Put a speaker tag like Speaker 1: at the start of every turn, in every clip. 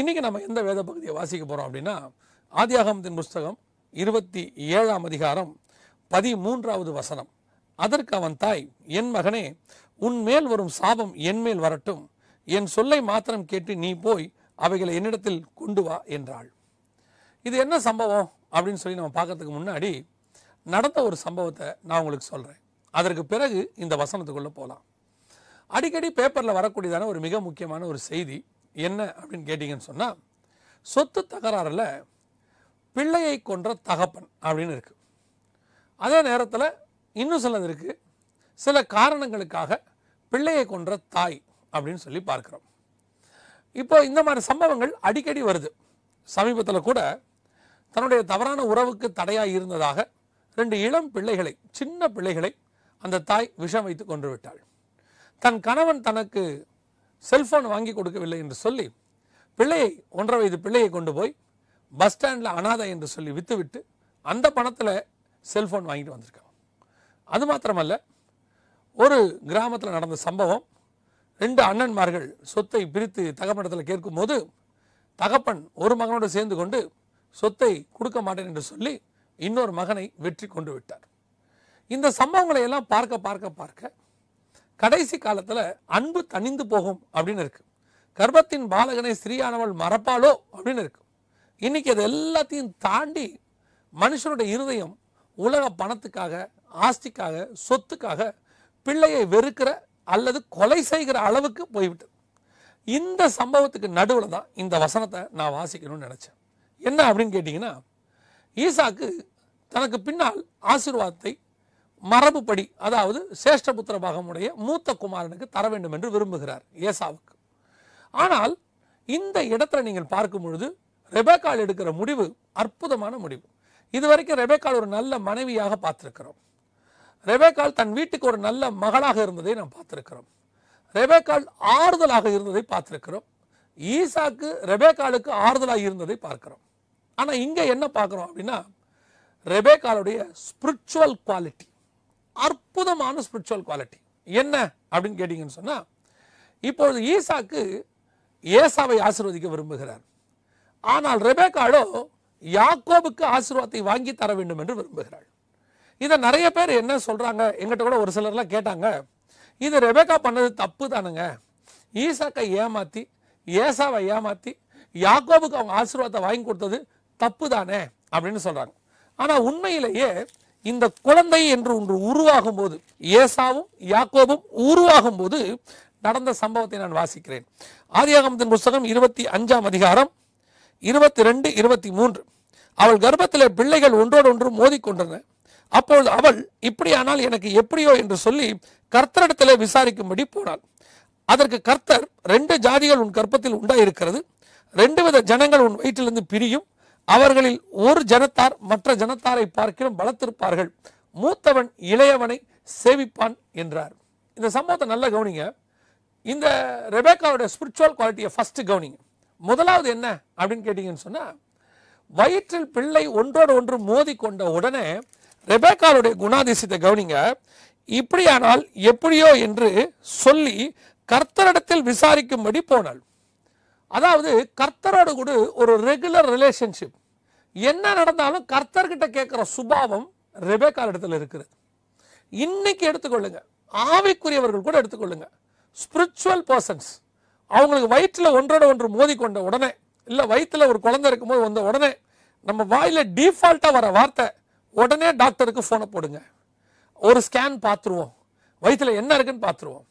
Speaker 1: இன்றைக்கி நம்ம எந்த வேத பகுதியை வாசிக்க போகிறோம் அப்படின்னா ஆதியாகமத்தின் புஸ்தகம் இருபத்தி ஏழாம் அதிகாரம் பதிமூன்றாவது வசனம் அதற்கு அவன் தாய் என் மகனே உன்மேல் வரும் சாபம் என்மேல் வரட்டும் என் சொல்லை மாத்திரம் கேட்டு நீ போய் அவைகளை என்னிடத்தில் கொண்டு வா என்றாள் இது என்ன சம்பவம் அப்படின்னு சொல்லி நம்ம பார்க்கறதுக்கு முன்னாடி நடந்த ஒரு சம்பவத்தை நான் உங்களுக்கு சொல்கிறேன் அதற்கு பிறகு இந்த வசனத்துக்குள்ளே போகலாம் அடிக்கடி பேப்பரில் வரக்கூடியதான ஒரு மிக முக்கியமான ஒரு செய்தி என்ன அப்படின்னு கேட்டிங்கன்னு சொன்னால் சொத்து தகராறில் பிள்ளையை கொன்ற தகப்பன் அப்படின்னு இருக்குது அதே நேரத்தில் இன்னும் சிலது இருக்குது சில காரணங்களுக்காக பிள்ளையை கொன்ற தாய் அப்படின்னு சொல்லி பார்க்குறோம் இப்போ இந்த மாதிரி சம்பவங்கள் அடிக்கடி வருது சமீபத்தில் கூட தன்னுடைய தவறான உறவுக்கு தடையாக இருந்ததாக ரெண்டு இளம் பிள்ளைகளை சின்ன பிள்ளைகளை அந்த தாய் விஷம் வைத்து கொன்று விட்டாள் தன் கணவன் தனக்கு செல்ஃபோன் வாங்கி கொடுக்கவில்லை என்று சொல்லி பிள்ளையை ஒன்றரை வயது பிள்ளையை கொண்டு போய் பஸ் ஸ்டாண்டில் அனாதை என்று சொல்லி விற்றுவிட்டு அந்த பணத்தில் செல்ஃபோன் வாங்கிட்டு வந்திருக்காங்க அது மாத்திரமல்ல ஒரு கிராமத்தில் நடந்த சம்பவம் ரெண்டு அண்ணன்மார்கள் சொத்தை பிரித்து கேட்கும் போது தகப்பன் ஒரு மகனோடு சேர்ந்து கொண்டு சொத்தை கொடுக்க மாட்டேன் என்று சொல்லி இன்னொரு மகனை வெற்றி கொண்டு விட்டார் இந்த சம்பவங்களை எல்லாம் பார்க்க பார்க்க பார்க்க கடைசி காலத்தில் அன்பு தனிந்து போகும் அப்படின்னு இருக்கு கர்ப்பத்தின் பாலகனை ஸ்ரீயானவள் மறப்பாளோ அப்படின்னு இருக்கு இன்னைக்கு அது எல்லாத்தையும் தாண்டி மனுஷனுடைய இருதயம் உலக பணத்துக்காக ஆஸ்திக்காக சொத்துக்காக பிள்ளையை வெறுக்கிற அல்லது கொலை செய்கிற அளவுக்கு போய்விட்டது இந்த சம்பவத்துக்கு நடுவில் தான் இந்த வசனத்தை நான் வாசிக்கணும்னு நினச்சேன் என்ன அப்படின்னு கேட்டிங்கன்னா ஈசாக்கு தனக்கு பின்னால் ஆசீர்வாதத்தை மரபுப்படி அதாவது சேஷ்டபுத்திர பாகமுடைய மூத்த குமாரனுக்கு தர வேண்டும் என்று விரும்புகிறார் ஏசாவுக்கு ஆனால் இந்த இடத்துல நீங்கள் பார்க்கும் பொழுது ரெபேக்கால் எடுக்கிற முடிவு அற்புதமான முடிவு இதுவரைக்கும் வரைக்கும் ரெபேக்கால் ஒரு நல்ல மனைவியாக பார்த்துருக்கிறோம் ரெபேக்கால் தன் வீட்டுக்கு ஒரு நல்ல மகளாக இருந்ததை நாம் பார்த்துருக்கிறோம் ரெபேக்கால் ஆறுதலாக இருந்ததை பார்த்துருக்கிறோம் ஈசாக்கு ரெபேக்காலுக்கு ஆறுதலாக இருந்ததை பார்க்கிறோம் ஆனால் இங்கே என்ன பார்க்குறோம் அப்படின்னா ரெபேக்காலுடைய ஸ்பிரிச்சுவல் குவாலிட்டி அற்புதமான ஸ்பிரிச்சுவல் குவாலிட்டி என்ன அப்படின்னு கேட்டிங்கன்னு சொன்னால் இப்பொழுது ஈசாக்கு ஏசாவை ஆசிர்வதிக்க விரும்புகிறார் ஆனால் ரெபேக்காலோ யாக்கோபுக்கு ஆசீர்வாதத்தை வாங்கி தர வேண்டும் என்று விரும்புகிறாள் இதை நிறைய பேர் என்ன சொல்கிறாங்க எங்கிட்ட கூட ஒரு சிலர்லாம் கேட்டாங்க இது ரெபேக்கா பண்ணது தப்பு தானுங்க ஈசாக்கை ஏமாற்றி ஏசாவை ஏமாற்றி யாக்கோபுக்கு அவங்க ஆசீர்வாதத்தை வாங்கி கொடுத்தது தப்பு தானே அப்படின்னு சொல்கிறாங்க ஆனால் உண்மையிலேயே இந்த குழந்தை என்று ஒன்று உருவாகும் போது ஏசாவும் யாக்கோபும் உருவாகும் போது நடந்த சம்பவத்தை நான் வாசிக்கிறேன் ஆதியாகமத்தின் புஸ்தகம் இருபத்தி அஞ்சாம் அதிகாரம் இருபத்தி ரெண்டு இருபத்தி மூன்று அவள் கர்ப்பத்தில் பிள்ளைகள் மோதி மோதிக்கொண்டன அப்பொழுது அவள் இப்படியானால் எனக்கு எப்படியோ என்று சொல்லி கர்த்தரிடத்தில் விசாரிக்கும்படி போனாள் அதற்கு கர்த்தர் ரெண்டு ஜாதிகள் உன் கர்ப்பத்தில் உண்டாயிருக்கிறது ரெண்டு வித ஜனங்கள் உன் வயிற்றிலிருந்து பிரியும் அவர்களில் ஒரு ஜனத்தார் மற்ற ஜனத்தாரை பார்க்கிற பலத்திருப்பார்கள் மூத்தவன் இளையவனை சேவிப்பான் என்றார் இந்த சம்பவத்தை நல்ல கவனிங்க இந்த ரெபேக்காவோட ஸ்பிரிச்சுவல் குவாலிட்டியை ஃபஸ்ட்டு கவனிங்க முதலாவது என்ன அப்படின்னு கேட்டிங்கன்னு சொன்னால் வயிற்றில் பிள்ளை ஒன்றோடு ஒன்று மோதி கொண்ட உடனே ரெபேக்காவுடைய குணாதிசயத்தை கவனிங்க இப்படியானால் எப்படியோ என்று சொல்லி கர்த்தரிடத்தில் விசாரிக்கும்படி போனாள் அதாவது கர்த்தரோடு கூட ஒரு ரெகுலர் ரிலேஷன்ஷிப் என்ன நடந்தாலும் கர்த்தர்கிட்ட கேட்குற சுபாவம் ரெபேக்கால் இடத்துல இருக்குது இன்னைக்கு எடுத்துக்கொள்ளுங்க ஆவிக்குரியவர்கள் கூட எடுத்துக்கொள்ளுங்க ஸ்பிரிச்சுவல் பர்சன்ஸ் அவங்களுக்கு வயிற்றில் ஒன்றோட ஒன்று மோதி கொண்ட உடனே இல்லை வயிற்றில் ஒரு குழந்தை இருக்கும்போது வந்த உடனே நம்ம வாயில் டிஃபால்ட்டாக வர வார்த்தை உடனே டாக்டருக்கு ஃபோனை போடுங்க ஒரு ஸ்கேன் பார்த்துருவோம் வயிற்றில் என்ன இருக்குன்னு பார்த்துருவோம்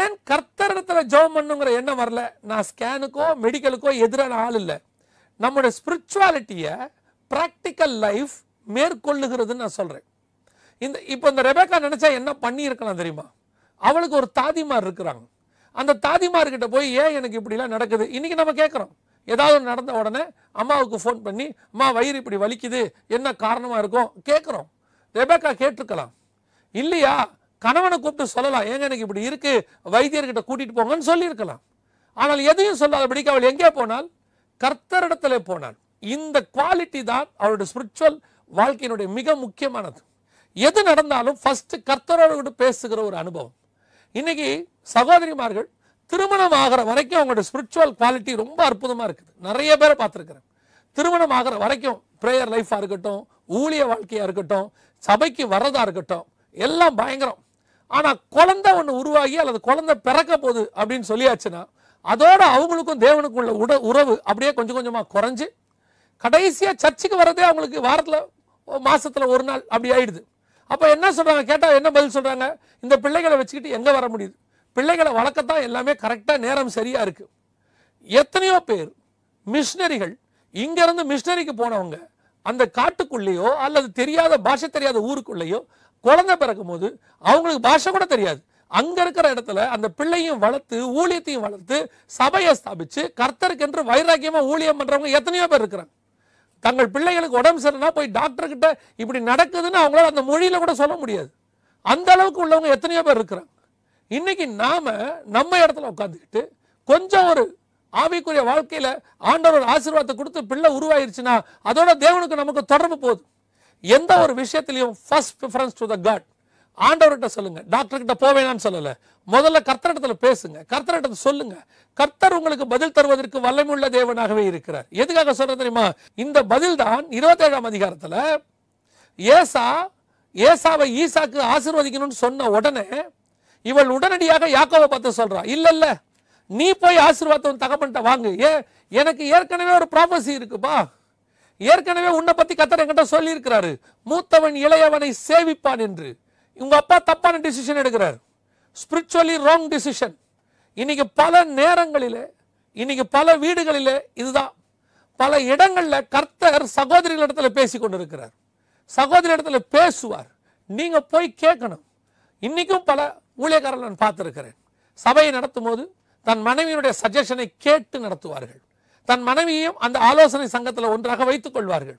Speaker 1: ஏன் கர்த்தரிடத்துல ஜோம் பண்ணுங்கிற எண்ணம் வரல நான் ஸ்கேனுக்கோ மெடிக்கலுக்கோ எதிரான ஆள் இல்லை நம்முடைய ஸ்பிரிச்சுவாலிட்டியை ப்ராக்டிக்கல் லைஃப் மேற்கொள்ளுகிறதுன்னு நான் சொல்கிறேன் இந்த இப்போ இந்த ரெபேக்கா நினச்சா என்ன பண்ணியிருக்கலாம் தெரியுமா அவளுக்கு ஒரு தாதிமார் இருக்கிறாங்க அந்த தாதிமார்கிட்ட போய் ஏன் எனக்கு இப்படிலாம் நடக்குது இன்றைக்கி நம்ம கேட்குறோம் ஏதாவது நடந்த உடனே அம்மாவுக்கு ஃபோன் பண்ணி அம்மா வயிறு இப்படி வலிக்குது என்ன காரணமாக இருக்கும் கேட்குறோம் ரெபேக்கா கேட்டிருக்கலாம் இல்லையா கணவனை கூப்பிட்டு சொல்லலாம் ஏங்க எனக்கு இப்படி இருக்கு வைத்தியர்கிட்ட கூட்டிட்டு போங்கன்னு சொல்லியிருக்கலாம் ஆனால் எதையும் சொல்லாதபடிக்கு அவள் எங்கே போனால் கர்த்தரிடத்துல போனாள் இந்த குவாலிட்டி தான் அவளுடைய ஸ்பிரிச்சுவல் வாழ்க்கையினுடைய மிக முக்கியமானது எது நடந்தாலும் ஃபர்ஸ்ட் கர்த்தரோடு கூட பேசுகிற ஒரு அனுபவம் இன்னைக்கு சகோதரிமார்கள் திருமணம் ஆகிற வரைக்கும் அவங்களோட ஸ்பிரிச்சுவல் குவாலிட்டி ரொம்ப அற்புதமாக இருக்குது நிறைய பேரை பார்த்துருக்குறேன் திருமணம் ஆகிற வரைக்கும் ப்ரேயர் லைஃபாக இருக்கட்டும் ஊழிய வாழ்க்கையாக இருக்கட்டும் சபைக்கு வர்றதா இருக்கட்டும் எல்லாம் பயங்கரம் ஆனால் குழந்தை ஒன்று உருவாகி அல்லது குழந்தை பிறக்க போகுது அப்படின்னு சொல்லியாச்சுன்னா அதோட அவங்களுக்கும் தேவனுக்கும் உள்ள உட உறவு அப்படியே கொஞ்சம் கொஞ்சமாக குறைஞ்சி கடைசியாக சர்ச்சுக்கு வர்றதே அவங்களுக்கு வாரத்தில் மாதத்தில் ஒரு நாள் அப்படி ஆயிடுது அப்போ என்ன சொல்கிறாங்க கேட்டால் என்ன பதில் சொல்கிறாங்க இந்த பிள்ளைகளை வச்சுக்கிட்டு எங்கே வர முடியுது பிள்ளைகளை வளர்க்கத்தான் எல்லாமே கரெக்டாக நேரம் சரியாக இருக்குது எத்தனையோ பேர் மிஷினரிகள் இங்கேருந்து மிஷினரிக்கு போனவங்க அந்த காட்டுக்குள்ளேயோ அல்லது தெரியாத பாஷை தெரியாத ஊருக்குள்ளேயோ குழந்தை பிறக்கும் போது அவங்களுக்கு பாஷை கூட தெரியாது அங்க இருக்கிற இடத்துல அந்த பிள்ளையும் வளர்த்து ஊழியத்தையும் வளர்த்து சபையை ஸ்தாபிச்சு கர்த்தருக்கென்று வைராக்கியமா ஊழியம் பண்றவங்க எத்தனையோ பேர் இருக்கிறாங்க தங்கள் பிள்ளைகளுக்கு உடம்பு சரினா போய் டாக்டர் கிட்ட இப்படி நடக்குதுன்னு அவங்களால அந்த மொழியில கூட சொல்ல முடியாது அந்த அளவுக்கு உள்ளவங்க எத்தனையோ பேர் இருக்கிறாங்க இன்னைக்கு நாம நம்ம இடத்துல உட்காந்துக்கிட்டு கொஞ்சம் ஒரு ஆவிக்குரிய வாழ்க்கையில ஆண்டவர் ஆசீர்வாதத்தை கொடுத்து பிள்ளை உருவாயிருச்சுன்னா அதோட தேவனுக்கு நமக்கு தொடர்பு போதும் எந்த ஒரு விஷயத்திலையும் first preference to the God ஆண்டவர்கிட்ட சொல்லுங்க டாக்டர்கிட்ட போவேணான்னு சொல்லலை முதல்ல கர்த்தரிடத்துல பேசுங்க கர்த்தரிடத்துல சொல்லுங்க கர்த்தர் உங்களுக்கு பதில் தருவதற்கு வல்லமுள்ள தேவனாகவே இருக்கிறார் எதுக்காக சொல்ற தெரியுமா இந்த பதில் தான் இருபத்தேழாம் அதிகாரத்தில் ஏசா ஏசாவை ஈசாக்கு ஆசிர்வதிக்கணும்னு சொன்ன உடனே இவள் உடனடியாக யாக்கோவை பார்த்து சொல்றா இல்ல இல்ல நீ போய் ஆசீர்வாதம் தகப்பன்ட்ட வாங்கு ஏ எனக்கு ஏற்கனவே ஒரு ப்ராபசி இருக்குப்பா ஏற்கனவே உன்னை பத்தி கத்தர் என்கிட்ட சொல்லியிருக்கிறாரு மூத்தவன் இளையவனை சேவிப்பான் என்று இவங்க அப்பா தப்பான டிசிஷன் எடுக்கிறார் ஸ்பிரிச்சுவலி ராங் டிசிஷன் இன்னைக்கு பல நேரங்களில் இன்னைக்கு பல வீடுகளில் இதுதான் பல இடங்களில் கர்த்தர் சகோதரிகள் இடத்துல பேசி கொண்டிருக்கிறார் சகோதரி இடத்துல பேசுவார் நீங்கள் போய் கேட்கணும் இன்றைக்கும் பல ஊழியக்காரர்கள் நான் பார்த்துருக்கிறேன் சபையை நடத்தும் போது தன் மனைவியினுடைய சஜஷனை கேட்டு நடத்துவார்கள் தன் மனைவியையும் அந்த ஆலோசனை சங்கத்தில் ஒன்றாக வைத்துக் கொள்வார்கள்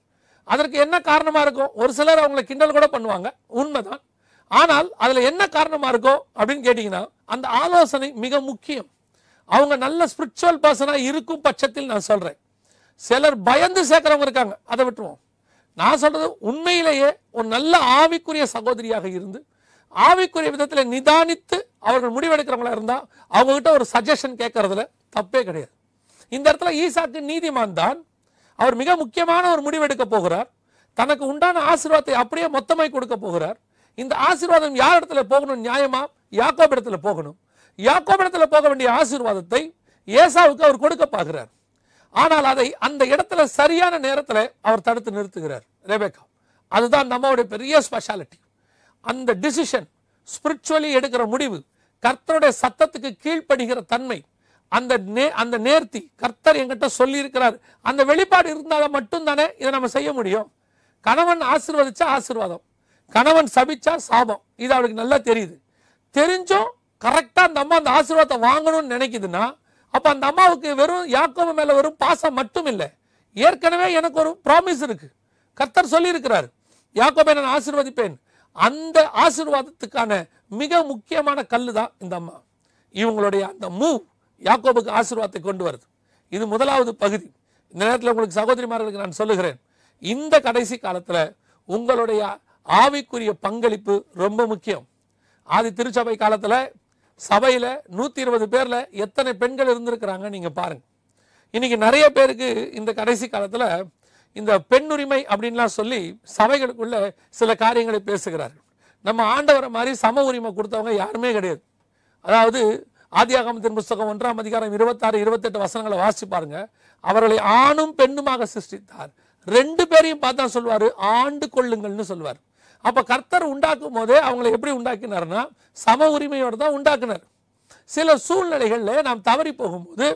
Speaker 1: அதற்கு என்ன காரணமாக இருக்கும் ஒரு சிலர் அவங்கள கிண்டல் கூட பண்ணுவாங்க உண்மைதான் ஆனால் அதில் என்ன காரணமாக இருக்கும் அப்படின்னு கேட்டிங்கன்னா அந்த ஆலோசனை மிக முக்கியம் அவங்க நல்ல ஸ்பிரிச்சுவல் பர்சனாக இருக்கும் பட்சத்தில் நான் சொல்கிறேன் சிலர் பயந்து சேர்க்குறவங்க இருக்காங்க அதை விட்டுருவோம் நான் சொல்கிறது உண்மையிலேயே ஒரு நல்ல ஆவிக்குரிய சகோதரியாக இருந்து ஆவிக்குரிய விதத்தில் நிதானித்து அவர்கள் முடிவெடுக்கிறவங்களா இருந்தால் அவங்ககிட்ட ஒரு சஜஷன் கேட்கறதுல தப்பே கிடையாது இந்த இடத்துல ஈசாக்கு நீதிமான் தான் அவர் மிக முக்கியமான ஒரு முடிவெடுக்க போகிறார் தனக்கு உண்டான ஆசீர்வாதத்தை அப்படியே மொத்தமாய் கொடுக்க போகிறார் இந்த ஆசீர்வாதம் யார் இடத்துல போகணும் நியாயமா யாக்கோப் இடத்துல போகணும் யாக்கோப் இடத்துல போக வேண்டிய ஆசீர்வாதத்தை ஏசாவுக்கு அவர் கொடுக்க பார்க்கிறார் ஆனால் அதை அந்த இடத்துல சரியான நேரத்தில் அவர் தடுத்து நிறுத்துகிறார் ரேபேகா அதுதான் நம்மளுடைய பெரிய ஸ்பெஷாலிட்டி அந்த டிசிஷன் ஸ்பிரிச்சுவலி எடுக்கிற முடிவு கர்த்தருடைய சத்தத்துக்கு கீழ்ப்படுகிற தன்மை அந்த நே அந்த நேர்த்தி கர்த்தர் என்கிட்ட சொல்லியிருக்கிறார் அந்த வெளிப்பாடு இருந்தால் மட்டும் தானே இதை நம்ம செய்ய முடியும் கணவன் ஆசிர்வதிச்சா ஆசிர்வாதம் கணவன் சபிச்சா சாபம் இது அவளுக்கு நல்லா தெரியுது தெரிஞ்சும் கரெக்டாக அந்த அம்மா அந்த ஆசீர்வாதத்தை வாங்கணும்னு நினைக்குதுன்னா அப்போ அந்த அம்மாவுக்கு வெறும் யாக்கோவ மேலே வெறும் பாசம் மட்டும் இல்லை ஏற்கனவே எனக்கு ஒரு ப்ராமிஸ் இருக்கு கர்த்தர் சொல்லியிருக்கிறார் யாக்கோபை நான் ஆசிர்வதிப்பேன் அந்த ஆசிர்வாதத்துக்கான மிக முக்கியமான கல் தான் இந்த அம்மா இவங்களுடைய அந்த மூவ் யாக்கோபுக்கு ஆசீர்வாதத்தை கொண்டு வருது இது முதலாவது பகுதி இந்த நேரத்தில் உங்களுக்கு சகோதரிமார்களுக்கு நான் சொல்லுகிறேன் இந்த கடைசி காலத்தில் உங்களுடைய ஆவிக்குரிய பங்களிப்பு ரொம்ப முக்கியம் ஆதி திருச்சபை காலத்தில் சபையில் நூற்றி இருபது பேரில் எத்தனை பெண்கள் இருந்திருக்கிறாங்க நீங்கள் பாருங்கள் இன்றைக்கி நிறைய பேருக்கு இந்த கடைசி காலத்தில் இந்த பெண்ணுரிமை அப்படின்லாம் சொல்லி சபைகளுக்குள்ள சில காரியங்களை பேசுகிறார்கள் நம்ம ஆண்டவரை மாதிரி சம உரிமை கொடுத்தவங்க யாருமே கிடையாது அதாவது ஆதியாகமத்தின் புஸ்தகம் ஒன்றாம் அதிகாரம் இருபத்தாறு இருபத்தெட்டு வசனங்களை வாசி பாருங்க அவர்களை ஆணும் பெண்ணுமாக சிருஷ்டித்தார் ரெண்டு பேரையும் பார்த்தா சொல்வார் ஆண்டு கொள்ளுங்கள்னு சொல்வார் அப்போ கர்த்தர் உண்டாக்கும் போதே அவங்களை எப்படி உண்டாக்கினார்னா சம உரிமையோடு தான் உண்டாக்குனார் சில சூழ்நிலைகளில் நாம் தவறி போகும்போது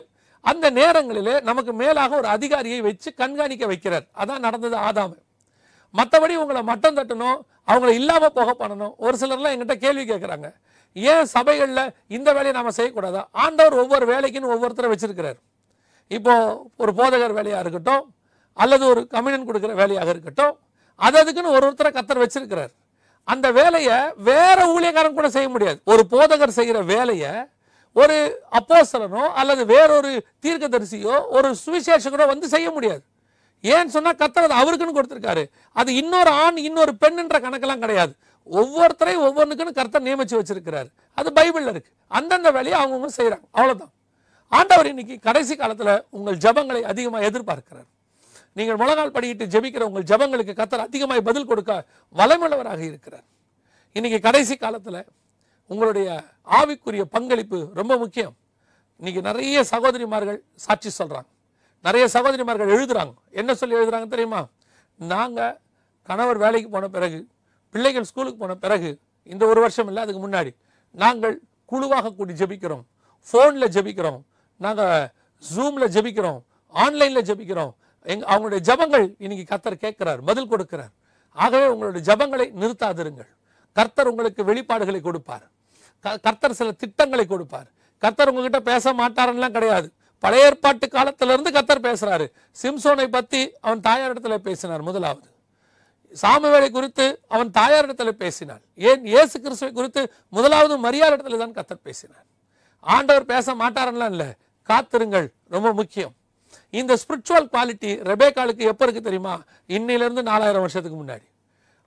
Speaker 1: அந்த நேரங்களிலே நமக்கு மேலாக ஒரு அதிகாரியை வச்சு கண்காணிக்க வைக்கிறார் அதான் நடந்தது ஆதாம மற்றபடி உங்களை மட்டம் தட்டணும் அவங்களை இல்லாமல் போக பண்ணணும் ஒரு சிலர்லாம் எங்கிட்ட கேள்வி கேட்குறாங்க ஏன் சபைகளில் இந்த வேலையை நாம் செய்யக்கூடாதா ஆண்டவர் ஒவ்வொரு வேலைக்குன்னு ஒவ்வொருத்தரை வச்சுருக்கிறார் இப்போது ஒரு போதகர் வேலையாக இருக்கட்டும் அல்லது ஒரு கம்யூனன் கொடுக்குற வேலையாக இருக்கட்டும் அது அதுக்குன்னு ஒரு ஒருத்தரை கத்தர் வச்சிருக்கிறார் அந்த வேலையை வேற ஊழியக்காரன் கூட செய்ய முடியாது ஒரு போதகர் செய்கிற வேலையை ஒரு அப்போசலனோ அல்லது வேறொரு தீர்க்கதரிசியோ ஒரு சுவிசேஷகரோ வந்து செய்ய முடியாது ஏன்னு சொன்னால் கத்தர் அது அவருக்குன்னு கொடுத்துருக்காரு அது இன்னொரு ஆண் இன்னொரு பெண்ணுன்ற கணக்கெல்லாம் கிடையாது ஒவ்வொருத்தரையும் ஒவ்வொன்றுக்குன்னு கர்த்தர் நியமித்து வச்சிருக்கிறார் அது பைபிளில் இருக்குது அந்தந்த வேலையை அவங்கவுங்க செய்கிறாங்க அவ்வளோதான் ஆண்டவர் இன்னைக்கு கடைசி காலத்தில் உங்கள் ஜபங்களை அதிகமாக எதிர்பார்க்கிறார் நீங்கள் முழங்கால் படிக்கிட்டு ஜபிக்கிற உங்கள் ஜபங்களுக்கு கத்தர் அதிகமாக பதில் கொடுக்க வளமுள்ளவராக இருக்கிறார் இன்னைக்கு கடைசி காலத்தில் உங்களுடைய ஆவிக்குரிய பங்களிப்பு ரொம்ப முக்கியம் இன்றைக்கி நிறைய சகோதரிமார்கள் சாட்சி சொல்கிறாங்க நிறைய சகோதரிமார்கள் எழுதுகிறாங்க என்ன சொல்லி எழுதுகிறாங்க தெரியுமா நாங்கள் கணவர் வேலைக்கு போன பிறகு பிள்ளைகள் ஸ்கூலுக்கு போன பிறகு இந்த ஒரு வருஷம் இல்லை அதுக்கு முன்னாடி நாங்கள் குழுவாக கூடி ஜபிக்கிறோம் ஃபோனில் ஜபிக்கிறோம் நாங்கள் ஜூமில் ஜபிக்கிறோம் ஆன்லைனில் ஜபிக்கிறோம் எங் அவங்களுடைய ஜபங்கள் இன்னைக்கு கத்தர் கேட்குறார் பதில் கொடுக்கிறார் ஆகவே உங்களுடைய ஜபங்களை நிறுத்தாதிருங்கள் கர்த்தர் உங்களுக்கு வெளிப்பாடுகளை கொடுப்பார் கர்த்தர் சில திட்டங்களை கொடுப்பார் கர்த்தர் உங்ககிட்ட பேச மாட்டாரன்லாம் கிடையாது பழைய ஏற்பாட்டு காலத்திலிருந்து கத்தர் பேசுகிறாரு சிம்சோனை பற்றி அவன் தாயாரிடத்தில் பேசினார் முதலாவது சாமுவேலை குறித்து அவன் தாயாரிடத்தில் பேசினான் ஏன் இயேசு கிறிஸ்துவை குறித்து முதலாவது இடத்துல தான் கத்தர் பேசினார் ஆண்டவர் பேச மாட்டாரெல்லாம் இல்லை காத்திருங்கள் ரொம்ப முக்கியம் இந்த ஸ்பிரிச்சுவல் குவாலிட்டி ரெபேக்காலுக்கு எப்போ இருக்குது தெரியுமா இன்னிலிருந்து நாலாயிரம் வருஷத்துக்கு முன்னாடி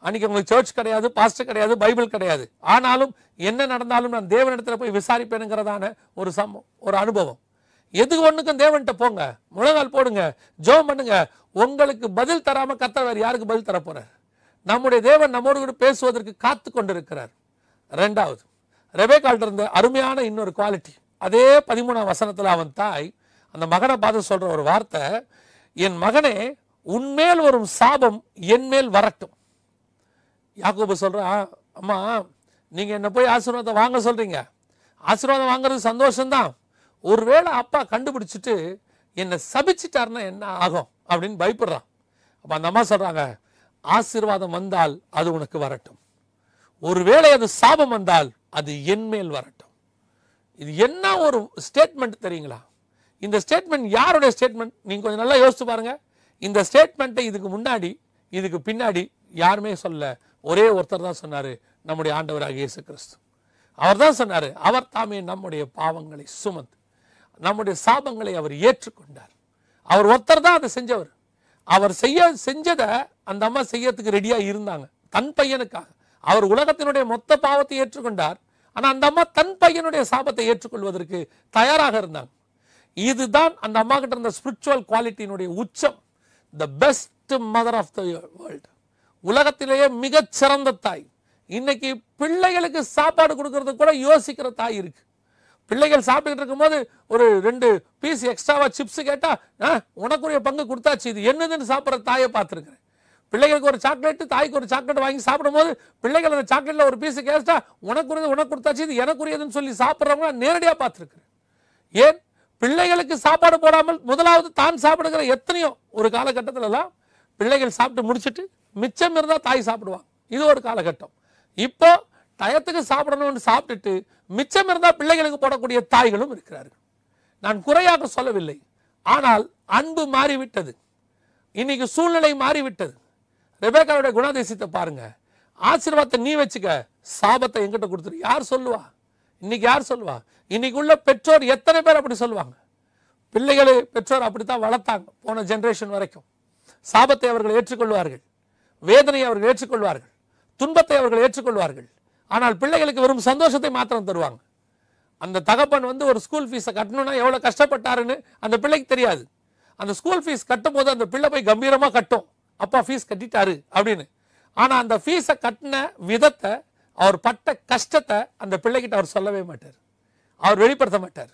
Speaker 1: அன்றைக்கி உங்களுக்கு சர்ச் கிடையாது பாஸ்டர் கிடையாது பைபிள் கிடையாது ஆனாலும் என்ன நடந்தாலும் நான் தேவனிடத்தில் போய் விசாரிப்பேனுங்கிறதான ஒரு சம் ஒரு அனுபவம் எது ஒன்றுக்கும் தேவன்கிட்ட போங்க முழங்கால் போடுங்க ஜோம் பண்ணுங்க உங்களுக்கு பதில் தராமல் கத்தர் வேறு யாருக்கு பதில் தரப்போகிறார் நம்முடைய தேவன் நம்மோடு கூட பேசுவதற்கு காத்து கொண்டிருக்கிறார் ரெண்டாவது ரெபேக்கால்ட் இருந்த அருமையான இன்னொரு குவாலிட்டி அதே பதிமூணாம் வசனத்தில் அவன் தாய் அந்த மகனை பார்த்து சொல்கிற ஒரு வார்த்தை என் மகனே உன்மேல் வரும் சாபம் என்மேல் வரட்டும் யாக்கோபு சொல்கிறான் அம்மா நீங்கள் என்னை போய் ஆசீர்வாதம் வாங்க சொல்கிறீங்க ஆசீர்வாதம் வாங்குறது சந்தோஷம்தான் ஒருவேளை அப்பா கண்டுபிடிச்சிட்டு என்னை சபிச்சிட்டாருன்னா என்ன ஆகும் அப்படின்னு பயப்படுறான் அப்போ அந்த அம்மா சொல்கிறாங்க ஆசீர்வாதம் வந்தால் அது உனக்கு வரட்டும் ஒருவேளை அது சாபம் வந்தால் அது என்மேல் வரட்டும் இது என்ன ஒரு ஸ்டேட்மெண்ட் தெரியுங்களா இந்த ஸ்டேட்மெண்ட் யாருடைய ஸ்டேட்மெண்ட் நீங்கள் கொஞ்சம் நல்லா யோசித்து பாருங்கள் இந்த ஸ்டேட்மெண்ட்டை இதுக்கு முன்னாடி இதுக்கு பின்னாடி யாருமே சொல்ல ஒரே ஒருத்தர் தான் சொன்னார் நம்முடைய ஆண்டவராக இயேசு கிறிஸ்து அவர் தான் சொன்னார் அவர் தாமே நம்முடைய பாவங்களை சுமந்து நம்முடைய சாபங்களை அவர் ஏற்றுக்கொண்டார் அவர் ஒருத்தர் தான் அதை செஞ்சவர் அவர் செய்ய செஞ்சதை அந்த அம்மா செய்யறதுக்கு ரெடியாக இருந்தாங்க தன் பையனுக்காக அவர் உலகத்தினுடைய மொத்த பாவத்தை ஏற்றுக்கொண்டார் ஆனால் அந்த அம்மா தன் பையனுடைய சாபத்தை ஏற்றுக்கொள்வதற்கு தயாராக இருந்தாங்க இதுதான் அந்த அம்மா கிட்ட இருந்த ஸ்பிரிச்சுவல் குவாலிட்டியினுடைய உச்சம் the best mother of the world உலகத்திலேயே மிகச்சிறந்த தாய் இன்னைக்கு பிள்ளைகளுக்கு சாப்பாடு கொடுக்கறது கூட யோசிக்கிற தாய் இருக்குது பிள்ளைகள் சாப்பிட்டுக்கிட்டு இருக்கும்போது ஒரு ரெண்டு பீஸ் எக்ஸ்ட்ராவாக சிப்ஸ் கேட்டால் உனக்குரிய பங்கு கொடுத்தாச்சு இது என்னதுன்னு சாப்பிட்ற தாயை பார்த்துருக்குறேன் பிள்ளைகளுக்கு ஒரு சாக்லேட்டு தாய்க்கு ஒரு சாக்லேட் வாங்கி சாப்பிடும்போது பிள்ளைகள் அந்த சாக்லேட்டில் ஒரு பீஸு கேட்டா உனக்குரியது உனக்கு கொடுத்தாச்சு இது எனக்குரியதுன்னு சொல்லி சாப்பிட்றவங்க நேரடியாக பார்த்துருக்குறேன் ஏன் பிள்ளைகளுக்கு சாப்பாடு போடாமல் முதலாவது தான் சாப்பிடுகிற எத்தனையோ ஒரு காலகட்டத்திலலாம் பிள்ளைகள் சாப்பிட்டு முடிச்சுட்டு மிச்சம் இருந்தால் தாய் சாப்பிடுவாங்க இது ஒரு காலகட்டம் இப்போ டயத்துக்கு சாப்பிடணும்னு சாப்பிட்டுட்டு மிச்சம் இருந்தால் பிள்ளைகளுக்கு போடக்கூடிய தாய்களும் இருக்கிறார்கள் நான் குறையாக சொல்லவில்லை ஆனால் அன்பு மாறிவிட்டது இன்னைக்கு சூழ்நிலை மாறிவிட்டது ரெபேக்காவுடைய குணாதேசத்தை பாருங்க ஆசீர்வாதத்தை நீ வச்சுக்க சாபத்தை எங்கிட்ட கொடுத்துரு யார் சொல்லுவா இன்னைக்கு யார் சொல்லுவா இன்னைக்கு உள்ள பெற்றோர் எத்தனை பேர் அப்படி சொல்லுவாங்க பிள்ளைகளை பெற்றோர் அப்படித்தான் வளர்த்தாங்க போன ஜென்ரேஷன் வரைக்கும் சாபத்தை அவர்கள் ஏற்றுக்கொள்வார்கள் வேதனையை அவர்கள் ஏற்றுக்கொள்வார்கள் துன்பத்தை அவர்கள் ஏற்றுக்கொள்வார்கள் ஆனால் பிள்ளைகளுக்கு வெறும் சந்தோஷத்தை மாத்திரம் தருவாங்க அந்த தகப்பன் வந்து ஒரு ஸ்கூல் ஃபீஸை கட்டணும்னா எவ்வளோ கஷ்டப்பட்டாருன்னு அந்த பிள்ளைக்கு தெரியாது அந்த ஸ்கூல் ஃபீஸ் கட்டும் போது அந்த பிள்ளை போய் கம்பீரமாக கட்டும் அப்பா ஃபீஸ் கட்டிட்டாரு அப்படின்னு ஆனால் அந்த ஃபீஸை கட்டின விதத்தை அவர் பட்ட கஷ்டத்தை அந்த பிள்ளைகிட்ட அவர் சொல்லவே மாட்டார் அவர் வெளிப்படுத்த மாட்டார்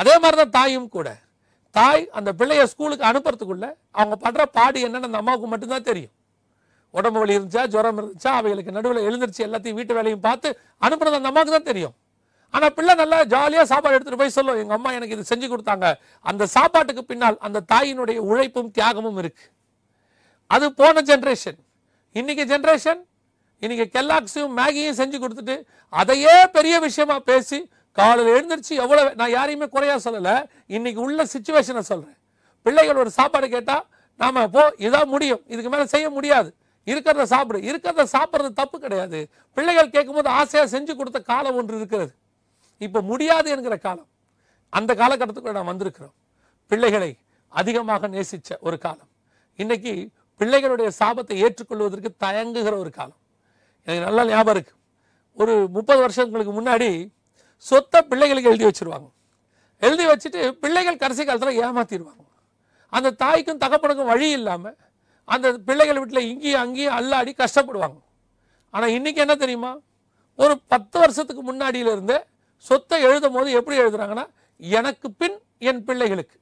Speaker 1: அதே மாதிரி தான் தாயும் கூட தாய் அந்த பிள்ளைய ஸ்கூலுக்கு அனுப்புறதுக்குள்ள அவங்க படுற பாடு என்னன்னு அந்த அம்மாவுக்கு மட்டும்தான் தெரியும் உடம்பு வலி இருந்துச்சா ஜுரம் இருந்துச்சா அவைகளுக்கு நடுவில் எழுந்திருச்சு எல்லாத்தையும் வீட்டு வேலையும் பார்த்து அனுப்புறது அந்த அம்மாவுக்கு தான் தெரியும் ஆனால் பிள்ளை நல்லா ஜாலியாக சாப்பாடு எடுத்துகிட்டு போய் சொல்லும் எங்கள் அம்மா எனக்கு இது செஞ்சு கொடுத்தாங்க அந்த சாப்பாட்டுக்கு பின்னால் அந்த தாயினுடைய உழைப்பும் தியாகமும் இருக்குது அது போன ஜென்ரேஷன் இன்றைக்கி ஜென்ரேஷன் இன்றைக்கி கெல்லாக்ஸையும் மேகியும் செஞ்சு கொடுத்துட்டு அதையே பெரிய விஷயமா பேசி காலையில் எழுந்திரிச்சு எவ்வளோ நான் யாரையுமே குறையா சொல்லலை இன்றைக்கி உள்ள சுச்சுவேஷனை சொல்கிறேன் பிள்ளைகள் ஒரு சாப்பாடு கேட்டால் நாம் போ இதான் முடியும் இதுக்கு மேலே செய்ய முடியாது இருக்கிறத சாப்பிடு இருக்கிறத சாப்பிட்றது தப்பு கிடையாது பிள்ளைகள் கேட்கும்போது ஆசையாக செஞ்சு கொடுத்த காலம் ஒன்று இருக்கிறது இப்போ முடியாது என்கிற காலம் அந்த காலகட்டத்துக்குள்ள நான் வந்திருக்கிறோம் பிள்ளைகளை அதிகமாக நேசித்த ஒரு காலம் இன்னைக்கு பிள்ளைகளுடைய சாபத்தை ஏற்றுக்கொள்வதற்கு தயங்குகிற ஒரு காலம் எனக்கு நல்ல ஞாபகம் இருக்குது ஒரு முப்பது வருஷங்களுக்கு முன்னாடி சொத்தை பிள்ளைகளுக்கு எழுதி வச்சிருவாங்க எழுதி வச்சுட்டு பிள்ளைகள் கடைசி காலத்தில் ஏமாத்திடுவாங்க அந்த தாய்க்கும் தகப்பனுக்கும் வழி இல்லாமல் அந்த பிள்ளைகள் வீட்டில் இங்கேயும் அங்கேயும் அல்லாடி கஷ்டப்படுவாங்க ஆனால் இன்றைக்கி என்ன தெரியுமா ஒரு பத்து வருஷத்துக்கு முன்னாடியிலிருந்து சொத்தை எழுதும் போது எப்படி எழுதுறாங்கன்னா எனக்கு பின் என் பிள்ளைகளுக்கு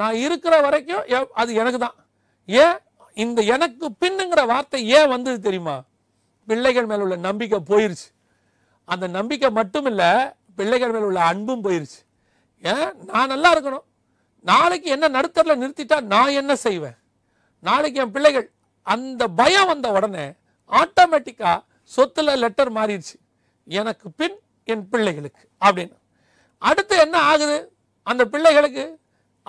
Speaker 1: நான் இருக்கிற வரைக்கும் அது எனக்கு தான் ஏன் இந்த எனக்கு பின்னுங்கிற வார்த்தை ஏன் வந்தது தெரியுமா பிள்ளைகள் மேல உள்ள நம்பிக்கை போயிருச்சு அந்த நம்பிக்கை மட்டும் இல்லை பிள்ளைகள் மேல உள்ள அன்பும் போயிருச்சு ஏன் நான் நல்லா இருக்கணும் நாளைக்கு என்ன நடுத்தரில் நிறுத்திட்டா நான் என்ன செய்வேன் நாளைக்கு என் பிள்ளைகள் அந்த பயம் வந்த உடனே ஆட்டோமேட்டிக்காக சொத்தில் லெட்டர் மாறிடுச்சு எனக்கு பின் என் பிள்ளைகளுக்கு அப்படின்னு அடுத்து என்ன ஆகுது அந்த பிள்ளைகளுக்கு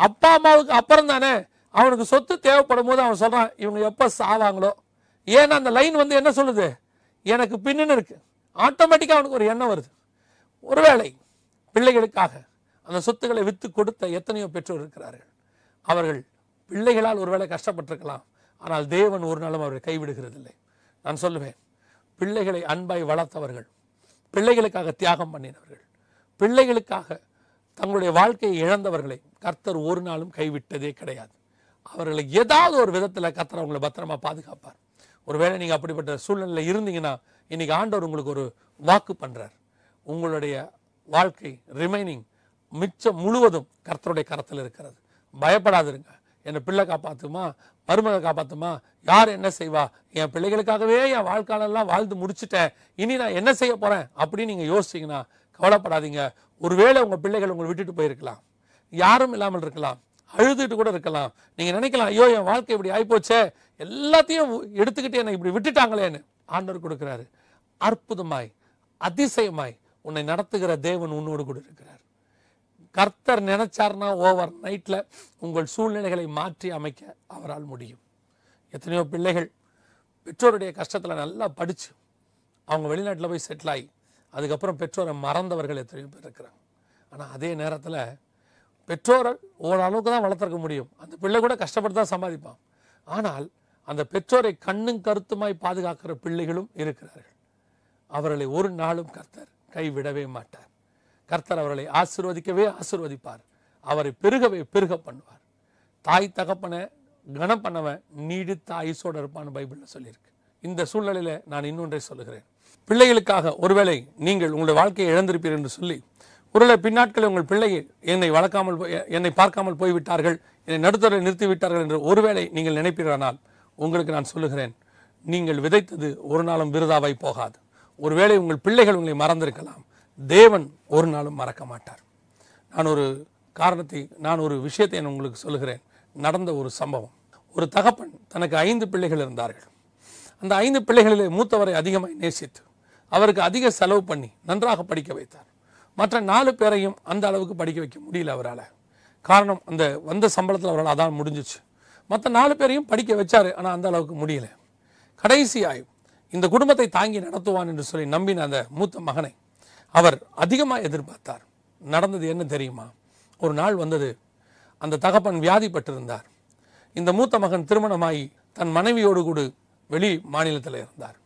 Speaker 1: அப்பா அம்மாவுக்கு அப்புறம் தானே அவனுக்கு சொத்து தேவைப்படும் போது அவன் சொல்கிறான் இவங்க எப்போ சாவாங்களோ ஏன்னா அந்த லைன் வந்து என்ன சொல்லுது எனக்கு பின்னு இருக்குது ஆட்டோமேட்டிக்காக அவனுக்கு ஒரு எண்ணம் வருது ஒருவேளை பிள்ளைகளுக்காக அந்த சொத்துக்களை விற்று கொடுத்த எத்தனையோ பெற்றோர் இருக்கிறார்கள் அவர்கள் பிள்ளைகளால் ஒருவேளை கஷ்டப்பட்டிருக்கலாம் ஆனால் தேவன் ஒரு நாளும் அவரை கைவிடுகிறதில்லை நான் சொல்லுவேன் பிள்ளைகளை அன்பாய் வளர்த்தவர்கள் பிள்ளைகளுக்காக தியாகம் பண்ணினவர்கள் பிள்ளைகளுக்காக தங்களுடைய வாழ்க்கையை இழந்தவர்களை கர்த்தர் ஒரு நாளும் கைவிட்டதே கிடையாது அவர்களை ஏதாவது ஒரு விதத்தில் கர்த்தர் அவங்களை பத்திரமா பாதுகாப்பார் ஒருவேளை நீங்கள் அப்படிப்பட்ட சூழ்நிலையில் இருந்தீங்கன்னா இன்றைக்கி ஆண்டவர் உங்களுக்கு ஒரு வாக்கு பண்ணுறார் உங்களுடைய வாழ்க்கை ரிமைனிங் மிச்சம் முழுவதும் கர்த்தருடைய கரத்தில் இருக்கிறது பயப்படாதிருங்க என்னை பிள்ளை காப்பாற்றுமா மருமகை காப்பாற்றுமா யார் என்ன செய்வா என் பிள்ளைகளுக்காகவே என் வாழ்க்காலெல்லாம் வாழ்ந்து முடிச்சுட்டேன் இனி நான் என்ன செய்ய போகிறேன் அப்படின்னு நீங்கள் யோசிச்சிங்கன்னா கவலைப்படாதீங்க ஒருவேளை உங்கள் பிள்ளைகள் உங்களை விட்டுட்டு போயிருக்கலாம் யாரும் இல்லாமல் இருக்கலாம் அழுதுகிட்டு கூட இருக்கலாம் நீங்கள் நினைக்கலாம் ஐயோ என் வாழ்க்கை இப்படி ஆகிப்போச்சே எல்லாத்தையும் எடுத்துக்கிட்டு என்னை இப்படி விட்டுட்டாங்களேன்னு ஆண்டவர் கொடுக்குறாரு அற்புதமாய் அதிசயமாய் உன்னை நடத்துகிற தேவன் உன்னோடு கூட இருக்கிறார் கர்த்தர் நினைச்சார்னா ஓவர் நைட்டில் உங்கள் சூழ்நிலைகளை மாற்றி அமைக்க அவரால் முடியும் எத்தனையோ பிள்ளைகள் பெற்றோருடைய கஷ்டத்தில் நல்லா படித்து அவங்க வெளிநாட்டில் போய் செட்டில் ஆகி அதுக்கப்புறம் பெற்றோரை மறந்தவர்கள் எத்தனையோ பேர் இருக்கிறாங்க ஆனால் அதே நேரத்தில் பெற்றோரை ஓரளவுக்கு தான் வளர்த்துருக்க முடியும் அந்த பிள்ளை கூட கஷ்டப்பட்டு தான் சம்பாதிப்பான் ஆனால் அந்த பெற்றோரை கண்ணும் கருத்துமாய் பாதுகாக்கிற பிள்ளைகளும் இருக்கிறார்கள் அவர்களை ஒரு நாளும் கர்த்தர் கைவிடவே மாட்டார் கர்த்தர் அவர்களை ஆசிர்வதிக்கவே ஆசிர்வதிப்பார் அவரை பெருகவே பெருக பண்ணுவார் தாய் தகப்பனை கனம் பண்ணவன் நீடித்த ஐசோடு இருப்பான்னு பைபிளில் சொல்லியிருக்கு இந்த சூழ்நிலையில் நான் இன்னொன்றை சொல்லுகிறேன் பிள்ளைகளுக்காக ஒருவேளை நீங்கள் உங்களுடைய வாழ்க்கையை இழந்திருப்பீர்கள் என்று சொல்லி ஒருவேளை பின்னாட்களில் உங்கள் பிள்ளையை என்னை வளர்க்காமல் என்னை பார்க்காமல் போய்விட்டார்கள் என்னை நடுத்தரை நிறுத்திவிட்டார்கள் என்று ஒருவேளை நீங்கள் நினைப்பீர்களானால் உங்களுக்கு நான் சொல்லுகிறேன் நீங்கள் விதைத்தது ஒரு நாளும் விருதாவாய் போகாது ஒருவேளை உங்கள் பிள்ளைகள் உங்களை மறந்திருக்கலாம் தேவன் ஒரு நாளும் மறக்க மாட்டார் நான் ஒரு காரணத்தை நான் ஒரு விஷயத்தை உங்களுக்கு சொல்கிறேன் நடந்த ஒரு சம்பவம் ஒரு தகப்பன் தனக்கு ஐந்து பிள்ளைகள் இருந்தார்கள் அந்த ஐந்து பிள்ளைகளிலே மூத்தவரை அதிகமாக நேசித்து அவருக்கு அதிக செலவு பண்ணி நன்றாக படிக்க வைத்தார் மற்ற நாலு பேரையும் அந்த அளவுக்கு படிக்க வைக்க முடியல அவரால் காரணம் அந்த வந்த சம்பளத்தில் அவரால் அதான் முடிஞ்சிச்சு மற்ற நாலு பேரையும் படிக்க வச்சார் ஆனால் அந்த அளவுக்கு முடியல கடைசி ஆய்வு இந்த குடும்பத்தை தாங்கி நடத்துவான் என்று சொல்லி நம்பின அந்த மூத்த மகனை அவர் அதிகமாக எதிர்பார்த்தார் நடந்தது என்ன தெரியுமா ஒரு நாள் வந்தது அந்த தகப்பன் வியாதிப்பட்டிருந்தார் இந்த மூத்த மகன் திருமணமாகி தன் மனைவியோடு கூட வெளி மாநிலத்தில் இருந்தார்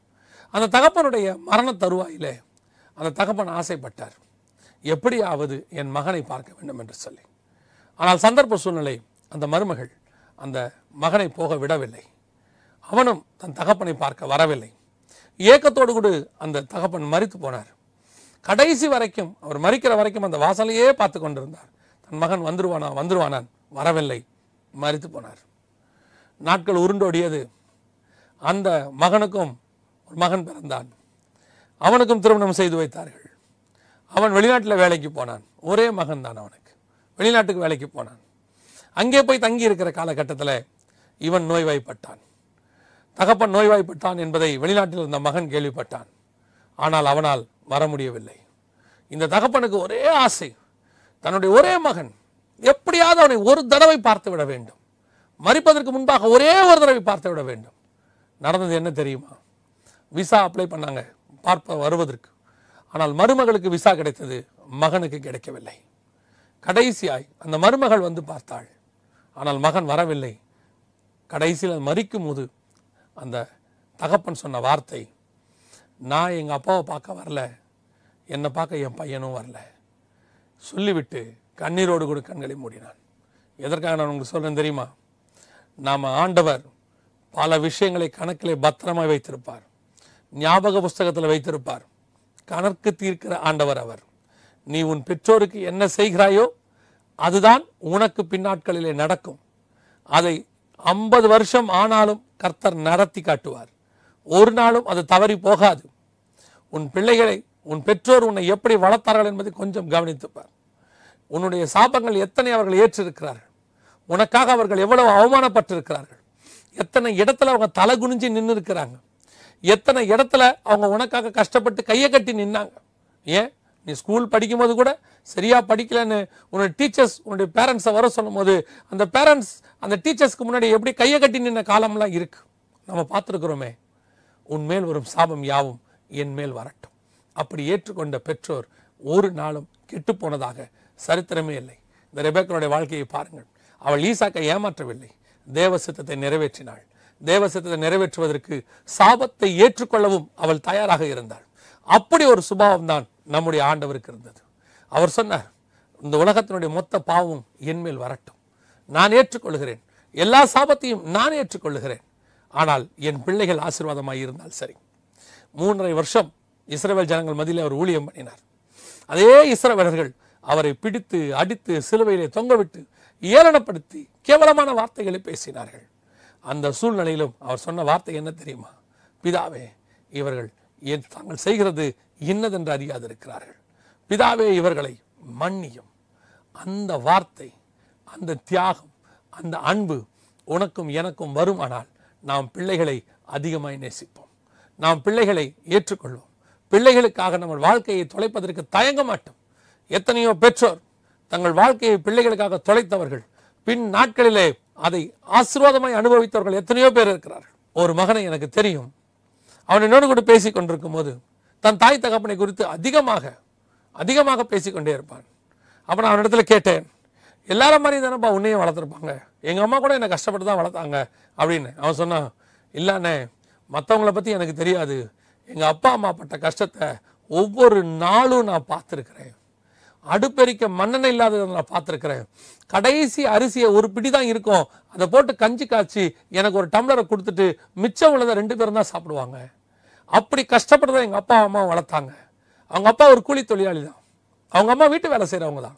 Speaker 1: அந்த தகப்பனுடைய மரண தருவாயிலே அந்த தகப்பன் ஆசைப்பட்டார் எப்படியாவது என் மகனை பார்க்க வேண்டும் என்று சொல்லி ஆனால் சந்தர்ப்ப சூழ்நிலை அந்த மருமகள் அந்த மகனை போக விடவில்லை அவனும் தன் தகப்பனை பார்க்க வரவில்லை ஏக்கத்தோடு கூட அந்த தகப்பன் மறித்து போனார் கடைசி வரைக்கும் அவர் மறிக்கிற வரைக்கும் அந்த வாசலையே பார்த்து கொண்டிருந்தார் தன் மகன் வந்துருவானா வந்துருவானான் வரவில்லை மறித்து போனார் நாட்கள் உருண்டோடியது அந்த மகனுக்கும் ஒரு மகன் பிறந்தான் அவனுக்கும் திருமணம் செய்து வைத்தார்கள் அவன் வெளிநாட்டில் வேலைக்கு போனான் ஒரே மகன் தான் அவனுக்கு வெளிநாட்டுக்கு வேலைக்கு போனான் அங்கே போய் தங்கி இருக்கிற காலகட்டத்தில் இவன் நோய்வாய்ப்பட்டான் தகப்பன் நோய்வாய்ப்பட்டான் என்பதை வெளிநாட்டில் இருந்த மகன் கேள்விப்பட்டான் ஆனால் அவனால் வர முடியவில்லை இந்த தகப்பனுக்கு ஒரே ஆசை தன்னுடைய ஒரே மகன் எப்படியாவது அவனை ஒரு தடவை பார்த்து விட வேண்டும் மறிப்பதற்கு முன்பாக ஒரே ஒரு தடவை பார்த்து விட வேண்டும் நடந்தது என்ன தெரியுமா விசா அப்ளை பண்ணாங்க பார்ப்ப வருவதற்கு ஆனால் மருமகளுக்கு விசா கிடைத்தது மகனுக்கு கிடைக்கவில்லை கடைசியாய் அந்த மருமகள் வந்து பார்த்தாள் ஆனால் மகன் வரவில்லை கடைசியில் மறிக்கும் போது அந்த தகப்பன் சொன்ன வார்த்தை நான் எங்கள் அப்பாவை பார்க்க வரலை என்னை பார்க்க என் பையனும் வரல சொல்லிவிட்டு கண்ணீரோடு கூட கண்களை மூடினான் எதற்காக நான் உங்களுக்கு சொல்கிறேன் தெரியுமா நாம் ஆண்டவர் பல விஷயங்களை கணக்கிலே பத்திரமாக வைத்திருப்பார் ஞாபக புஸ்தகத்தில் வைத்திருப்பார் கணக்கு தீர்க்கிற ஆண்டவர் அவர் நீ உன் பெற்றோருக்கு என்ன செய்கிறாயோ அதுதான் உனக்கு பின்னாட்களிலே நடக்கும் அதை ஐம்பது வருஷம் ஆனாலும் கர்த்தர் நடத்தி காட்டுவார் ஒரு நாளும் அது தவறி போகாது உன் பிள்ளைகளை உன் பெற்றோர் உன்னை எப்படி வளர்த்தார்கள் என்பதை கொஞ்சம் கவனித்துப்பார் உன்னுடைய சாபங்கள் எத்தனை அவர்கள் ஏற்றிருக்கிறார்கள் உனக்காக அவர்கள் எவ்வளவு அவமானப்பட்டிருக்கிறார்கள் எத்தனை இடத்துல அவங்க தலை குனிஞ்சு நின்று இருக்கிறாங்க எத்தனை இடத்துல அவங்க உனக்காக கஷ்டப்பட்டு கையை கட்டி நின்னாங்க ஏன் நீ ஸ்கூல் படிக்கும்போது கூட சரியாக படிக்கலன்னு உன்னுடைய டீச்சர்ஸ் உன்னுடைய பேரண்ட்ஸை வர சொல்லும்போது அந்த பேரண்ட்ஸ் அந்த டீச்சர்ஸ்க்கு முன்னாடி எப்படி கையை கட்டி நின்ன காலம்லாம் இருக்குது நம்ம பார்த்துருக்குறோமே உன்மேல் வரும் சாபம் யாவும் என் மேல் வரட்டும் அப்படி ஏற்றுக்கொண்ட பெற்றோர் ஒரு நாளும் கெட்டு போனதாக சரித்திரமே இல்லை இந்த ரெபேக்கனுடைய வாழ்க்கையை பாருங்கள் அவள் ஈசாக்கை ஏமாற்றவில்லை தேவ சித்தத்தை நிறைவேற்றினாள் தேவ சித்தத்தை நிறைவேற்றுவதற்கு சாபத்தை ஏற்றுக்கொள்ளவும் அவள் தயாராக இருந்தாள் அப்படி ஒரு சுபாவம் தான் நம்முடைய ஆண்டவருக்கு இருந்தது அவர் சொன்னார் இந்த உலகத்தினுடைய மொத்த பாவம் என்மேல் வரட்டும் நான் ஏற்றுக்கொள்கிறேன் எல்லா சாபத்தையும் நான் ஏற்றுக்கொள்கிறேன் ஆனால் என் பிள்ளைகள் ஆசீர்வாதமாக இருந்தால் சரி மூன்றரை வருஷம் இஸ்ரேல் ஜனங்கள் மதியில் அவர் ஊழியம் பண்ணினார் அதே இஸ்ரவேலர்கள் அவரை பிடித்து அடித்து சிலுவையிலே தொங்கவிட்டு ஏளனப்படுத்தி கேவலமான வார்த்தைகளை பேசினார்கள் அந்த சூழ்நிலையிலும் அவர் சொன்ன வார்த்தை என்ன தெரியுமா பிதாவே இவர்கள் தாங்கள் செய்கிறது இன்னதென்று அறியாதிருக்கிறார்கள் பிதாவே இவர்களை மன்னியும் அந்த வார்த்தை அந்த தியாகம் அந்த அன்பு உனக்கும் எனக்கும் வருமானால் நாம் பிள்ளைகளை அதிகமாய் நேசிப்போம் நாம் பிள்ளைகளை ஏற்றுக்கொள்வோம் பிள்ளைகளுக்காக நம்ம வாழ்க்கையை தொலைப்பதற்கு தயங்க மாட்டோம் எத்தனையோ பெற்றோர் தங்கள் வாழ்க்கையை பிள்ளைகளுக்காக தொலைத்தவர்கள் பின் நாட்களிலே அதை ஆசீர்வாதமாய் அனுபவித்தவர்கள் எத்தனையோ பேர் இருக்கிறார்கள் ஒரு மகனை எனக்கு தெரியும் அவன் என்னோடு கூட பேசி கொண்டிருக்கும் போது தன் தாய் தகப்பனை குறித்து அதிகமாக அதிகமாக பேசிக்கொண்டே இருப்பான் அப்போ நான் அவனிடத்துல கேட்டேன் எல்லார மாதிரி தானேப்பா உன்னையும் வளர்த்துருப்பாங்க எங்கள் அம்மா கூட என்னை கஷ்டப்பட்டு தான் வளர்த்தாங்க அப்படின்னு அவன் சொன்னான் இல்லைண்ணே மற்றவங்கள பற்றி எனக்கு தெரியாது எங்கள் அப்பா அம்மா பட்ட கஷ்டத்தை ஒவ்வொரு நாளும் நான் பார்த்துருக்குறேன் அடுப்பெறிக்க மன்னனை இல்லாததை நான் பார்த்துருக்குறேன் கடைசி அரிசியை ஒரு பிடி தான் இருக்கும் அதை போட்டு கஞ்சி காய்ச்சி எனக்கு ஒரு டம்ளரை கொடுத்துட்டு மிச்சம் உள்ளதை ரெண்டு பேரும் தான் சாப்பிடுவாங்க அப்படி கஷ்டப்பட்டு தான் எங்கள் அப்பா அம்மா வளர்த்தாங்க அவங்க அப்பா ஒரு கூலி தொழிலாளி தான் அவங்க அம்மா வீட்டு வேலை செய்கிறவங்க தான்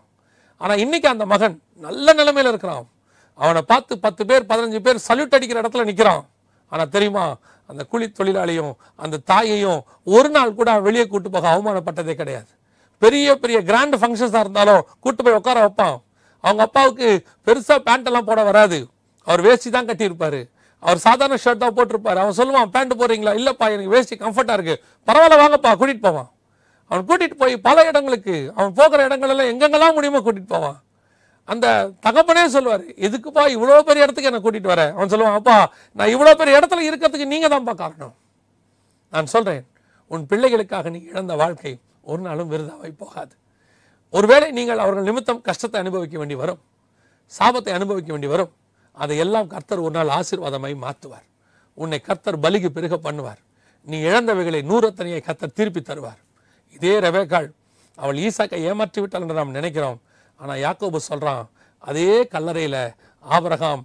Speaker 1: ஆனால் இன்றைக்கி அந்த மகன் நல்ல நிலைமையில் இருக்கிறான் அவனை பார்த்து பத்து பேர் பதினஞ்சு பேர் சல்யூட் அடிக்கிற இடத்துல நிற்கிறான் ஆனால் தெரியுமா அந்த கூலி தொழிலாளியும் அந்த தாயையும் ஒரு நாள் கூட வெளியே கூட்டு போக அவமானப்பட்டதே கிடையாது பெரிய பெரிய கிராண்ட் ஃபங்க்ஷன்ஸாக இருந்தாலும் கூட்டு போய் உட்கார வைப்பான் அவங்க அப்பாவுக்கு பெருசாக பேண்ட்டெல்லாம் போட வராது அவர் வேஷ்டி தான் கட்டியிருப்பார் அவர் சாதாரண ஷர்ட் தான் போட்டிருப்பார் அவன் சொல்லுவான் பேண்ட் போடுறீங்களா இல்லைப்பா எனக்கு வேஷ்டி கம்ஃபர்ட்டாக இருக்குது பரவாயில்ல வாங்கப்பா கூட்டிகிட்டு போவான் அவன் கூட்டிகிட்டு போய் பல இடங்களுக்கு அவன் போகிற இடங்களெல்லாம் எங்கெங்கெல்லாம் முடியுமோ கூட்டிகிட்டு போவான் அந்த தகப்பனே சொல்லுவார் எதுக்குப்பா இவ்வளோ பெரிய இடத்துக்கு என்னை கூட்டிகிட்டு வர அவன் சொல்லுவான் அப்பா நான் இவ்வளோ பெரிய இடத்துல இருக்கிறதுக்கு நீங்கள் தான்ப்பா காரணம் நான் சொல்கிறேன் உன் பிள்ளைகளுக்காக நீ இழந்த வாழ்க்கை ஒரு நாளும் விருதாவை போகாது ஒருவேளை நீங்கள் அவர்கள் நிமித்தம் கஷ்டத்தை அனுபவிக்க வேண்டி வரும் சாபத்தை அனுபவிக்க வேண்டி வரும் அதையெல்லாம் கர்த்தர் ஒரு நாள் ஆசீர்வாதமாய் மாற்றுவார் உன்னை கர்த்தர் பலிக்கு பெருக பண்ணுவார் நீ இழந்தவைகளை நூறத்தனையை கர்த்தர் திருப்பி தருவார் இதே ரவேகாள் அவள் ஈசாக்கை ஏமாற்றி விட்டாள் என்று நாம் நினைக்கிறோம் ஆனால் யாக்கோபு சொல்கிறான் அதே கல்லறையில் ஆபரகாம்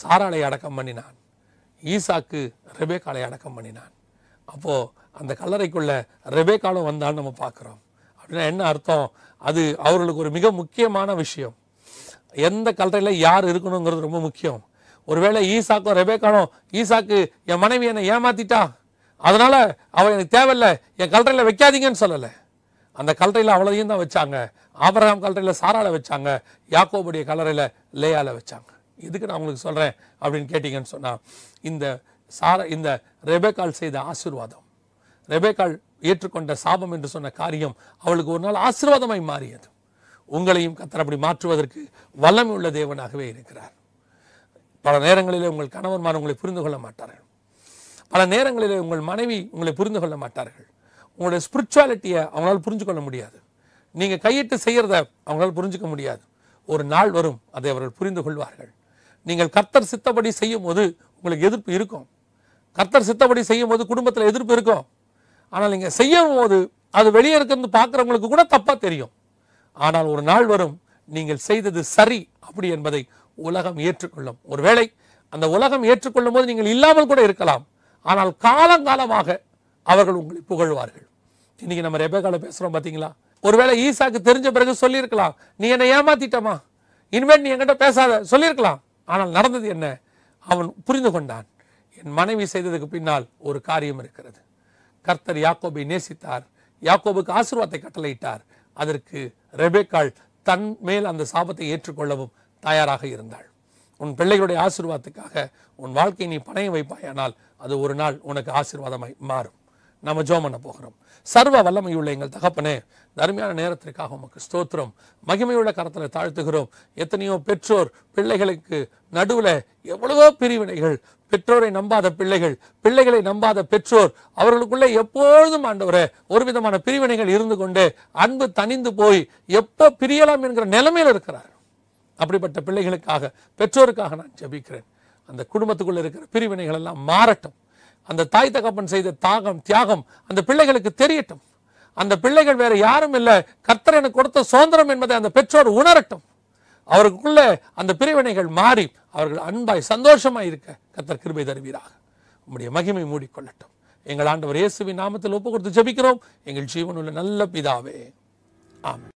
Speaker 1: சாராளை அடக்கம் பண்ணினான் ஈசாக்கு ரெபேக்காலை அடக்கம் பண்ணினான் அப்போது அந்த கல்லறைக்குள்ளே ரெபேக்காலும் வந்தான்னு நம்ம பார்க்குறோம் அப்படின்னா என்ன அர்த்தம் அது அவர்களுக்கு ஒரு மிக முக்கியமான விஷயம் எந்த கல்லறையில் யார் இருக்கணுங்கிறது ரொம்ப முக்கியம் ஒருவேளை ஈசாக்கும் ரெபேக்காலும் ஈசாக்கு என் மனைவி என்னை ஏமாத்திட்டா அதனால் அவள் எனக்கு தேவையில்லை என் கல்லறையில் வைக்காதீங்கன்னு சொல்லலை அந்த கல்லறையில் அவ்வளோதையும் தான் வச்சாங்க ஆபரகாம் கலரையில் சாராவில் வச்சாங்க யாக்கோபுடைய கலரையில் லேயாவில் வச்சாங்க இதுக்கு நான் உங்களுக்கு சொல்கிறேன் அப்படின்னு கேட்டிங்கன்னு சொன்னால் இந்த சார இந்த ரெபேக்கால் செய்த ஆசீர்வாதம் ரெபேக்கால் ஏற்றுக்கொண்ட சாபம் என்று சொன்ன காரியம் அவளுக்கு ஒரு நாள் ஆசீர்வாதமாய் மாறியது உங்களையும் கத்தர் அப்படி மாற்றுவதற்கு வல்லமை உள்ள தேவனாகவே இருக்கிறார் பல நேரங்களிலே உங்கள் கணவன்மார் உங்களை புரிந்து கொள்ள மாட்டார்கள் பல நேரங்களிலே உங்கள் மனைவி உங்களை புரிந்து கொள்ள மாட்டார்கள் உங்களுடைய ஸ்பிரிச்சுவாலிட்டியை அவங்களால் புரிஞ்சு கொள்ள முடியாது நீங்கள் கையிட்டு செய்கிறத அவங்களால் புரிஞ்சுக்க முடியாது ஒரு நாள் வரும் அதை அவர்கள் புரிந்து கொள்வார்கள் நீங்கள் கர்த்தர் சித்தப்படி செய்யும் போது உங்களுக்கு எதிர்ப்பு இருக்கும் கர்த்தர் சித்தப்படி செய்யும் போது குடும்பத்தில் எதிர்ப்பு இருக்கும் ஆனால் நீங்கள் செய்யும் போது அது வெளியே இருக்கிறது பார்க்குறவங்களுக்கு கூட தப்பாக தெரியும் ஆனால் ஒரு நாள் வரும் நீங்கள் செய்தது சரி அப்படி என்பதை உலகம் ஏற்றுக்கொள்ளும் ஒருவேளை அந்த உலகம் ஏற்றுக்கொள்ளும் போது நீங்கள் இல்லாமல் கூட இருக்கலாம் ஆனால் காலங்காலமாக அவர்கள் உங்களை புகழ்வார்கள் இன்றைக்கி நம்ம கால பேசுகிறோம் பார்த்தீங்களா ஒருவேளை ஈசாக்கு தெரிஞ்ச பிறகு சொல்லியிருக்கலாம் நீ என்னை ஏமாத்திட்டமா இனிமேல் நீ என்கிட்ட பேசாத சொல்லியிருக்கலாம் ஆனால் நடந்தது என்ன அவன் புரிந்து கொண்டான் என் மனைவி செய்ததுக்கு பின்னால் ஒரு காரியம் இருக்கிறது கர்த்தர் யாக்கோபை நேசித்தார் யாக்கோபுக்கு ஆசீர்வாதத்தை கட்டளையிட்டார் அதற்கு ரெபேக்காள் தன் மேல் அந்த சாபத்தை ஏற்றுக்கொள்ளவும் தயாராக இருந்தாள் உன் பிள்ளைகளுடைய ஆசீர்வாதத்துக்காக உன் வாழ்க்கையை நீ பணையம் வைப்பாயானால் அது ஒரு நாள் உனக்கு ஆசீர்வாதமாய் மாறும் நம்ம ஜோம் பண்ண போகிறோம் சர்வ வல்லமையுள்ள எங்கள் தகப்பனே தர்மையான நேரத்திற்காக உமக்கு ஸ்தோத்திரம் மகிமையுள்ள கரத்தில் தாழ்த்துகிறோம் எத்தனையோ பெற்றோர் பிள்ளைகளுக்கு நடுவில் எவ்வளவோ பிரிவினைகள் பெற்றோரை நம்பாத பிள்ளைகள் பிள்ளைகளை நம்பாத பெற்றோர் அவர்களுக்குள்ளே எப்பொழுதும் ஆண்டவரே ஒரு விதமான பிரிவினைகள் இருந்து கொண்டு அன்பு தனிந்து போய் எப்போ பிரியலாம் என்கிற நிலைமையில் இருக்கிறார் அப்படிப்பட்ட பிள்ளைகளுக்காக பெற்றோருக்காக நான் ஜபிக்கிறேன் அந்த குடும்பத்துக்குள்ளே இருக்கிற பிரிவினைகள் எல்லாம் மாறட்டும் அந்த தாய் தகப்பன் செய்த தாகம் தியாகம் அந்த பிள்ளைகளுக்கு தெரியட்டும் அந்த பிள்ளைகள் வேற யாரும் இல்லை கர்த்தர் எனக்கு கொடுத்த சுதந்திரம் என்பதை அந்த பெற்றோர் உணரட்டும் அவருக்குள்ள அந்த பிரிவினைகள் மாறி அவர்கள் அன்பாய் சந்தோஷமாய் இருக்க கர்த்தர் கிருபை தருவீராக உங்களுடைய மகிமை மூடிக்கொள்ளட்டும் எங்கள் ஆண்டவர் இயேசுவின் நாமத்தில் ஒப்பு கொடுத்து ஜபிக்கிறோம் எங்கள் ஜீவனுள்ள நல்ல பிதாவே ஆமாம்